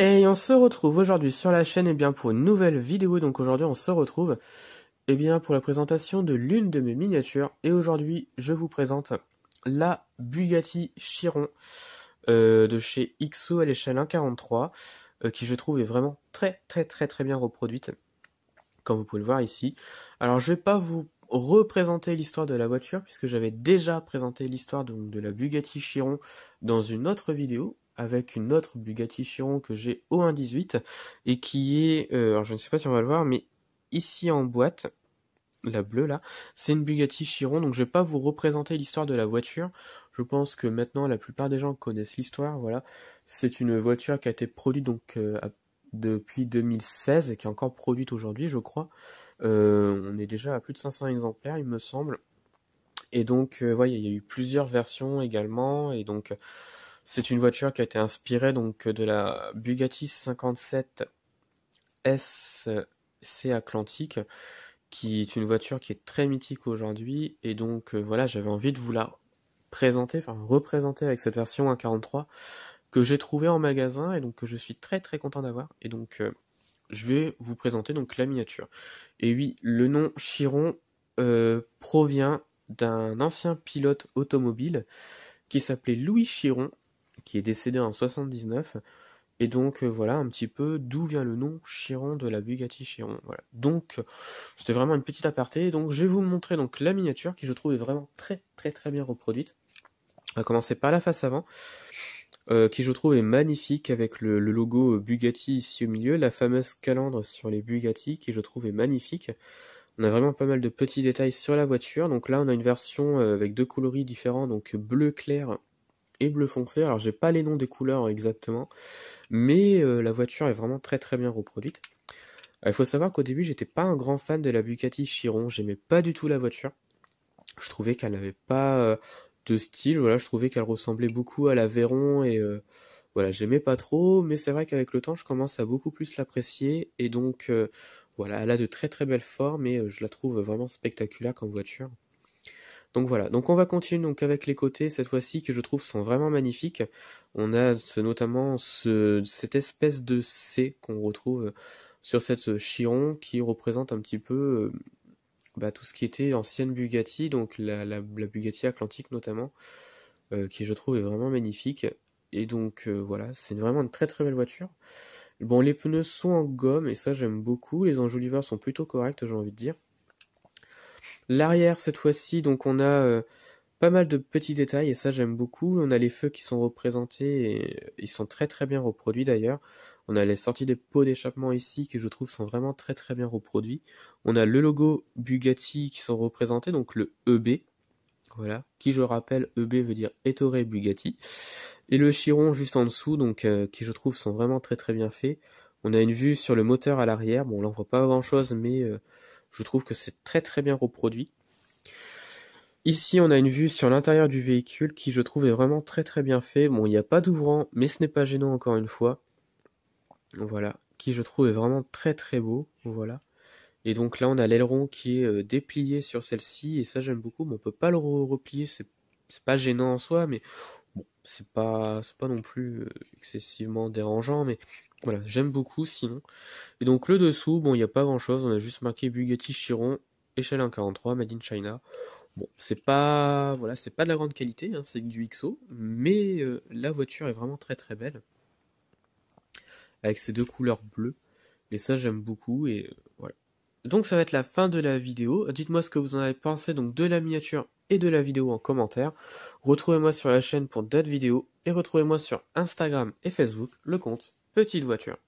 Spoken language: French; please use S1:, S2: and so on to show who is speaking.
S1: Et on se retrouve aujourd'hui sur la chaîne et eh bien, pour une nouvelle vidéo. Donc aujourd'hui on se retrouve eh bien, pour la présentation de l'une de mes miniatures. Et aujourd'hui je vous présente la Bugatti Chiron euh, de chez XO à l'échelle 1.43 euh, qui je trouve est vraiment très très très très bien reproduite comme vous pouvez le voir ici. Alors je vais pas vous représenter l'histoire de la voiture puisque j'avais déjà présenté l'histoire de, de, la Bugatti Chiron dans une autre vidéo avec une autre Bugatti Chiron que j'ai au 1.18 et qui est, euh, alors je ne sais pas si on va le voir, mais ici en boîte, la bleue là, c'est une Bugatti Chiron, donc je vais pas vous représenter l'histoire de la voiture. Je pense que maintenant la plupart des gens connaissent l'histoire, voilà. C'est une voiture qui a été produite donc euh, depuis 2016 et qui est encore produite aujourd'hui, je crois. Euh, on est déjà à plus de 500 exemplaires, il me semble. Et donc, voilà, euh, il y a eu plusieurs versions également. Et donc, c'est une voiture qui a été inspirée donc de la Bugatti 57 SC Atlantique, qui est une voiture qui est très mythique aujourd'hui. Et donc, euh, voilà, j'avais envie de vous la présenter, enfin représenter avec cette version 1.43 que j'ai trouvée en magasin et donc que je suis très très content d'avoir. Et donc, je vais vous présenter donc la miniature. Et oui, le nom Chiron euh, provient d'un ancien pilote automobile qui s'appelait Louis Chiron, qui est décédé en 79. Et donc euh, voilà un petit peu d'où vient le nom Chiron de la Bugatti Chiron. Donc c'était vraiment une petite aparté. Donc je vais vous montrer donc la miniature qui je trouve est vraiment très très très bien reproduite. On va commencer par la face avant. Euh, qui je trouve est magnifique avec le, logo euh, Bugatti ici au milieu, la fameuse calandre sur les Bugatti qui je trouve est magnifique. On a vraiment pas mal de petits détails sur la voiture. Donc là, on a une version euh, avec deux coloris différents, donc bleu clair et bleu foncé. Alors j'ai pas les noms des couleurs hein, exactement, mais la voiture est vraiment très très bien reproduite. Il faut savoir qu'au début, j'étais pas un grand fan de la Bugatti Chiron. J'aimais pas du tout la voiture. Je trouvais qu'elle n'avait pas style. Voilà, je trouvais qu'elle ressemblait beaucoup à l'Aveyron et euh, voilà, j'aimais pas trop, mais c'est vrai qu'avec le temps, je commence à beaucoup plus l'apprécier et donc euh, voilà, elle a de très très belles formes et euh, je la trouve vraiment spectaculaire comme voiture. Donc voilà, donc on va continuer donc avec les côtés cette fois-ci que je trouve sont vraiment magnifiques. On a notamment ce, cette espèce de C qu'on retrouve sur cette chiron qui représente un petit peu bah, tout ce qui était ancienne Bugatti, donc la, Bugatti Atlantique notamment, euh, qui je trouve est vraiment magnifique. Et donc euh, voilà, c'est vraiment une très très belle voiture. Bon, les pneus sont en gomme et ça j'aime beaucoup. Les enjoliveurs sont plutôt corrects, j'ai envie de dire. L'arrière cette fois-ci, donc on a euh, pas mal de petits détails et ça j'aime beaucoup. On a les feux qui sont représentés et ils sont très très bien reproduits d'ailleurs. On a les sorties des pots d'échappement ici qui je trouve sont vraiment très très bien reproduits. On a le logo Bugatti qui sont représentés, donc le EB, voilà, qui je rappelle EB veut dire Ettore Bugatti. Et le chiron juste en dessous, donc euh, qui je trouve sont vraiment très très bien faits. On a une vue sur le moteur à l'arrière, bon on on voit pas grand chose mais euh, je trouve que c'est très très bien reproduit. Ici, on a une vue sur l'intérieur du véhicule qui, je trouve, est vraiment très très bien fait. Bon, il n'y a pas d'ouvrant, mais ce n'est pas gênant encore une fois. Voilà, qui je trouve est vraiment très très beau. Voilà. Et donc là, on a l'aileron qui est euh, déplié sur celle-ci, et ça j'aime beaucoup, mais on peut pas le replier, c'est pas gênant en soi, mais bon, c'est pas, pas non plus euh, excessivement dérangeant, mais voilà, j'aime beaucoup sinon. Et donc le dessous, bon, il n'y a pas grand-chose, on a juste marqué Bugatti Chiron, échelle 1.43, Made in China. Bon, c'est pas, voilà, c'est pas de la grande qualité, hein, c'est du XO, mais euh, la voiture est vraiment très très belle avec ces deux couleurs bleues. Et ça, j'aime beaucoup. Et euh, voilà. Donc, ça va être la fin de la vidéo. Dites-moi ce que vous en avez pensé donc de la miniature et de la vidéo en commentaire. Retrouvez-moi sur la chaîne pour d'autres vidéos et retrouvez-moi sur Instagram et Facebook, le compte Petite Voiture.